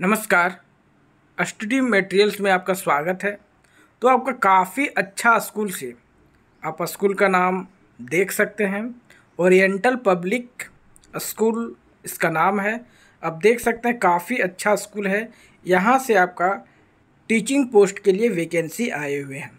नमस्कार study materials में आपका स्वागत है तो आपका काफ़ी अच्छा स्कूल से आप स्कूल का नाम देख सकते हैं ओरिएंटल पब्लिक स्कूल इसका नाम है आप देख सकते हैं काफ़ी अच्छा स्कूल है यहाँ से आपका टीचिंग पोस्ट के लिए वैकेंसी आए हुए हैं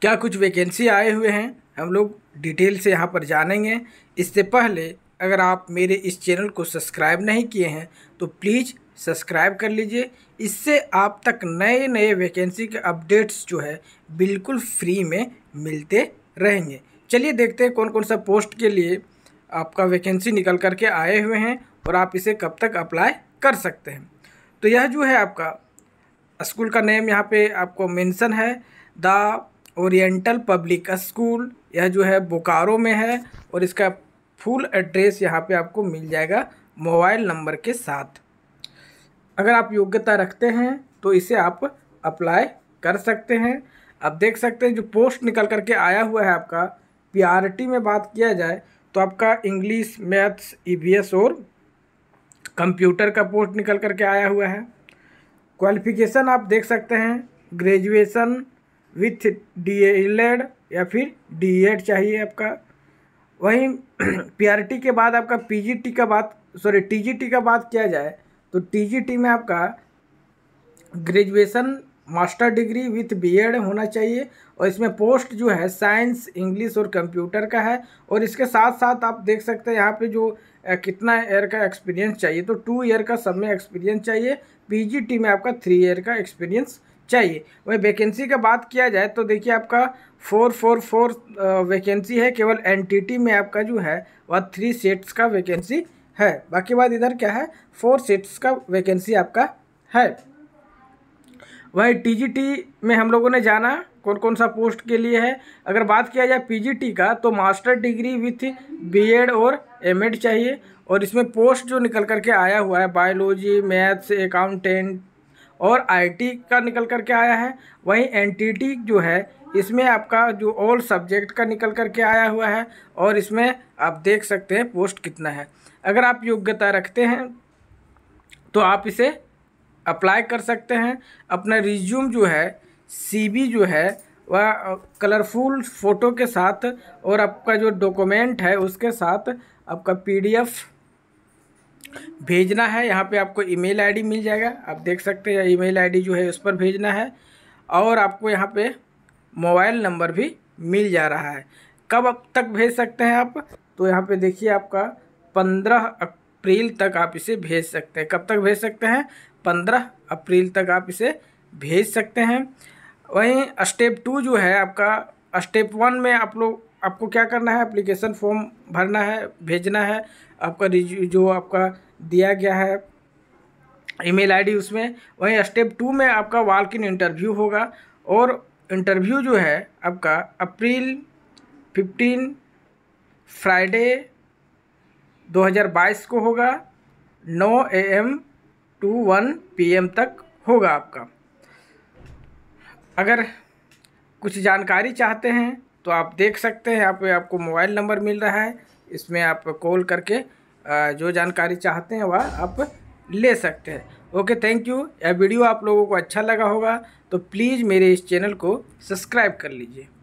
क्या कुछ वैकेंसी आए हुए हैं हम लोग डिटेल से यहाँ पर जानेंगे इससे पहले अगर आप मेरे इस चैनल को सब्सक्राइब नहीं किए हैं तो प्लीज़ सब्सक्राइब कर लीजिए इससे आप तक नए नए वैकेंसी के अपडेट्स जो है बिल्कुल फ्री में मिलते रहेंगे चलिए देखते हैं कौन कौन सा पोस्ट के लिए आपका वैकेंसी निकल करके आए हुए हैं और आप इसे कब तक अप्लाई कर सकते हैं तो यह जो है आपका स्कूल का नेम यहाँ पे आपको मेंशन है द ओरिएंटल पब्लिक स्कूल यह जो है बोकारो में है और इसका फुल एड्रेस यहाँ पे आपको मिल जाएगा मोबाइल नंबर के साथ अगर आप योग्यता रखते हैं तो इसे आप अप्लाई कर सकते हैं आप देख सकते हैं जो पोस्ट निकल कर के आया हुआ है आपका पी में बात किया जाए तो आपका इंग्लिश मैथ्स ई e और कंप्यूटर का पोस्ट निकल कर के आया हुआ है क्वालिफिकेशन आप देख सकते हैं graduation with D Ed e e या फिर डी एड चाहिए आपका वहीं पीआरटी के बाद आपका पीजीटी का बात सॉरी टीजीटी का बात किया जाए तो टीजीटी में आपका graduation master degree with BEd होना चाहिए और इसमें पोस्ट जो है साइंस इंग्लिश और कंप्यूटर का है और इसके साथ साथ आप देख सकते हैं यहाँ पे जो कितना ईयर का एक्सपीरियंस चाहिए तो टू ईयर का सब में एक्सपीरियंस चाहिए पीजीटी में आपका थ्री ईयर का एक्सपीरियंस चाहिए वही वैकेंसी का बात किया जाए तो देखिए आपका फोर फोर फोर वैकेंसी है केवल एनटीटी में आपका जो है वह थ्री सेट्स का वैकेंसी है बाकी बात इधर क्या है फोर सेट्स का वैकेंसी आपका है वही टीजीटी में हम लोगों ने जाना कौन कौन सा पोस्ट के लिए है अगर बात किया जाए पीजीटी का तो मास्टर डिग्री विथ बीएड और एमएड चाहिए और इसमें पोस्ट जो निकल करके आया हुआ है बायोलॉजी मैथ्स अकाउंटेंट और आईटी का निकल कर के आया है वहीं एनटीटी जो है इसमें आपका जो ऑल सब्जेक्ट का निकल कर के आया हुआ है और इसमें आप देख सकते हैं पोस्ट कितना है अगर आप योग्यता रखते हैं तो आप इसे अप्लाई कर सकते हैं अपना रिज्यूम जो है सी जो है वह कलरफुल फ़ोटो के साथ और आपका जो डॉक्यूमेंट है उसके साथ आपका पीडीएफ भेजना है यहाँ पे आपको ईमेल आईडी मिल जाएगा आप देख सकते हैं ईमेल आईडी जो है उस पर भेजना है और आपको यहाँ पे मोबाइल नंबर भी मिल जा रहा है कब अब तक भेज सकते हैं आप तो यहाँ पे देखिए आपका पंद्रह अप्रैल तक आप इसे भेज सकते हैं कब तक भेज सकते हैं पंद्रह अप्रैल तक आप इसे भेज सकते हैं वहीं स्टेप टू जो है आपका स्टेप वन में आप लोग आपको क्या करना है एप्लीकेशन फॉर्म भरना है भेजना है आपका रिज्यू जो आपका दिया गया है ईमेल आईडी उसमें वहीं स्टेप टू में आपका वॉक इन इंटरव्यू होगा और इंटरव्यू जो है आपका अप्रैल फिफ्टीन फ्राइडे 2022 को होगा 9 A M two one P M तक होगा आपका अगर कुछ जानकारी चाहते हैं तो आप देख सकते हैं यहाँ पे आपको मोबाइल नंबर मिल रहा है इसमें आप कॉल करके जो जानकारी चाहते हैं वह आप ले सकते हैं ओके थैंक यू यह वीडियो आप लोगों को अच्छा लगा होगा तो प्लीज़ मेरे इस चैनल को सब्सक्राइब कर लीजिए